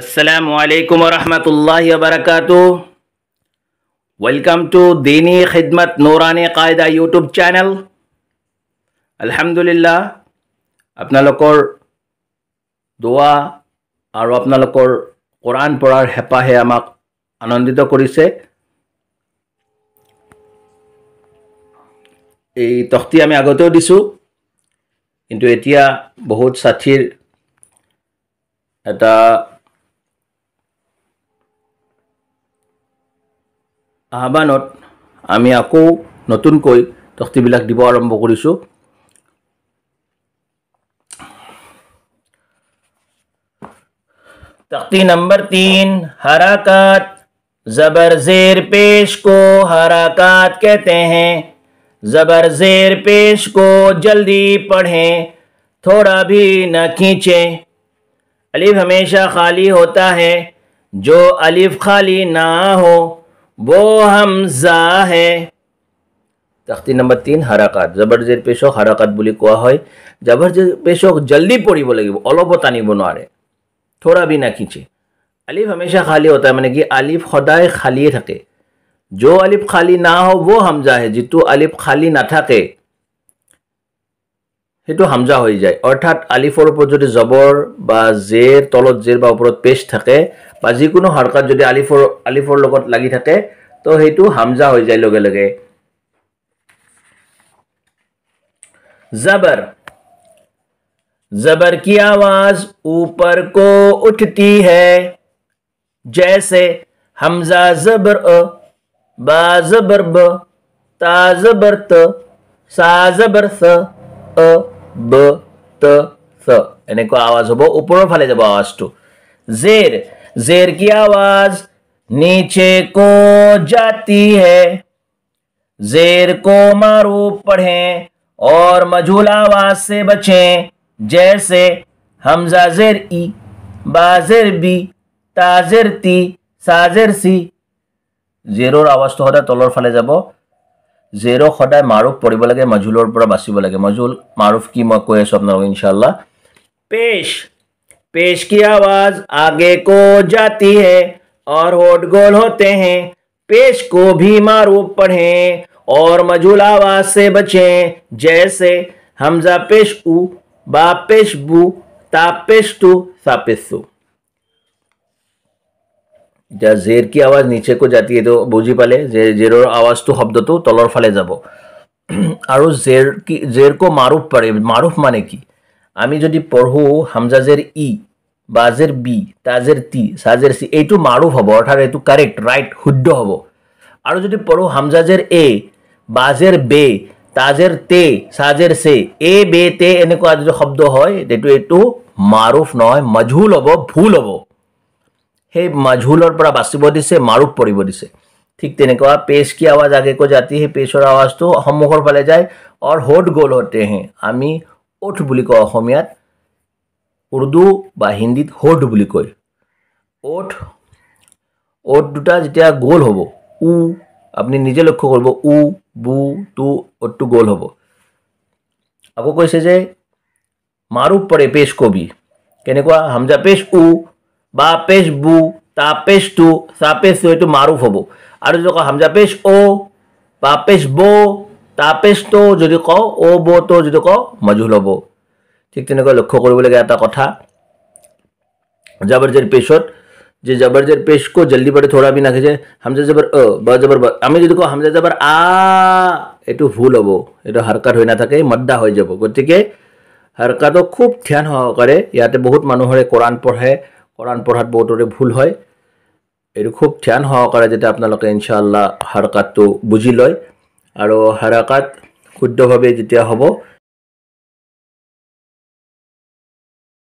السلام علیکم ورحمۃ اللہ وبرکاتہ ویلکم ٹو دینی خدمت نوران قاعدہ یوٹیوب چینل الحمد للہ اپنا لوکر دعا اور اپنا لوکر قرآن پڑھار ہیپاہ امک আনন্দিত কৰিছে এই তক্তি আমি আগতেও দিছোঁ কিন্তু এতিয়া বহুত ছাথীৰ এটা আহ্বানত आम आक नतुनक तख्ती দিব आरम्भ कर तख्ती नंबर तीन हराकत ज़बर ज़ेर पेश को हराकत कहते हैं ज़बर ज़ेर पेश को जल्दी पढ़ें थोड़ा भी न खींचें अलिफ हमेशा खाली होता है जो अलिफ खाली ना हो وہ حمزہ ہے تختی نمبر تین حرکات زبر زیر پیشوک حرکات بولی کوا ہوئی زبر زیر پیشوک جلدی پوری بولے گی اولو پتا نہیں بنو آرے تھوڑا بھی نہ کیچے علیف ہمیشہ خالی ہوتا ہے منہ کی علیف خدا خالی تھکے جو علیف خالی نہ ہو وہ حمزہ ہے جتو علیف خالی نہ تھکے यू हमजा हो जाए अर्थात आलिफर ऊपर जो जबर जेर तलत जेर ऊपर पेस्ट थके जिको हरकत जो आलिफर आलिफर लगे थके तो तो हमजा हो जाए जबर जबर की आवाज ऊपर को उठती है जैसे हमजा जबर अबर ब ताजबर त साजबर स स एने को आवाज আৱাজ ऊपर फाले जब आवाज तो जेर जेर की आवाज नीचे को जाती है जेर को मारू पढ़े और मजहूल आवाज से बचें जैसे हमजा जेर ई बाजेर बी ताजेर ती साजेर सी জেরোর আওয়াজটা হঠাৎ तलर फाले যাব زیرو خدای ماروف پڑيب লাগে মজুলৰ পৰা বাসিব লাগে মজুল ماروف কি মকয়েছ আপোনাৰ ইনশাআল্লাহ পেশ পেশ কি आवाज আগে কো জাতি হে আৰু হট গোল hote hain পেশ কো ভী 마রূপ পড়ে হে আৰু মজুলাৱা আৱাজ সে বচে যেনে হামজা পেশ উ বা পেশ বু তা পেশ টু সা পেশ টু এতিয়া জেৰ কি আৱাজ নিচেকৈ জাতি এইটো বুজি পালে যে জেৰৰ আৱাজটো শব্দটো তলৰ ফালে যাব আৰু জেৰ কি জেৰ ক মাৰুফ পাৰে মাৰুফ মানে কি আমি যদি পঢ়োঁ হামজা জেৰ ই জেৰ বি তাজেৰ টি চাজেৰ চি এইটো মাৰুফ হ'ব অৰ্থাৎ এইটো কাৰেক্ট ৰাইট শুদ্ধ হ'ব আৰু যদি পঢ়োঁ হামজা জেৰ এ বাজেৰ বে তাজেৰ তে চাজেৰ চে এ বে তে এনেকুৱা যদি শব্দ হয় তেতিয়া এইটো মাৰুফ নহয় মজুল হ'ব ভুল হ'ব সেই মাঝুলৰ পৰা বাচিব দিছে মাৰুপ পৰিব দিছে ঠিক তেনেকুৱা পেচ কি আৱাজ আগে কৈ জাতি সেই পেচৰ আৱাজটো সন্মুখৰ ফালে যায় অৰ হোট গ'ল হতে হে আমি ওঠ বুলি কওঁ অসমীয়াত উৰ্দু বা হিন্দীত হোট বুলি কয় ওঠ অট দুটা যেতিয়া গ'ল হ'ব উ আপুনি নিজে লক্ষ্য কৰিব উ বু টু অটটো গ'ল হ'ব আকৌ কৈছে যে মাৰুপ পৰে পেচ কবি কেনেকুৱা হামজা পেচ উ বা পেছ বু তা পেছটো চা পেছ এইটো মাৰুফ হ'ব আৰু যদি কওঁ হামজা পেছ অ বা পেছ ব তা পেছ ত যদি কওঁ অ ব ত যদি কওঁ মজুল হ'ব ঠিক তেনেকৈ লক্ষ্য কৰিবলগীয়া এটা কথা জবৰ জেৰ পেছত যে জবৰ জেৰ পেছ জল্দি পাৰে থোৰা বি নাখে হামজা জাবৰ অ ব জবৰ ব আমি যদি কওঁ হামজা জবৰ আ এইটো ভুল হ'ব এইটো হাৰকাট হৈ নাথাকে মদ্দা হৈ যাব গতিকে হাৰকাটো খুব ধ্যান সহকাৰে ইয়াতে বহুত মানুহৰে কোৰাণ পঢ়ে কৰাণ পঢ়াত বহুতৰে ভুল হয় এইটো খুব ধ্যান সহকাৰে যাতে আপোনালোকে ইনশ্বাল্লাহ হাৰকাতটো বুজি লয় আৰু হাৰাকাত শুদ্ধভাৱে যেতিয়া হ'ব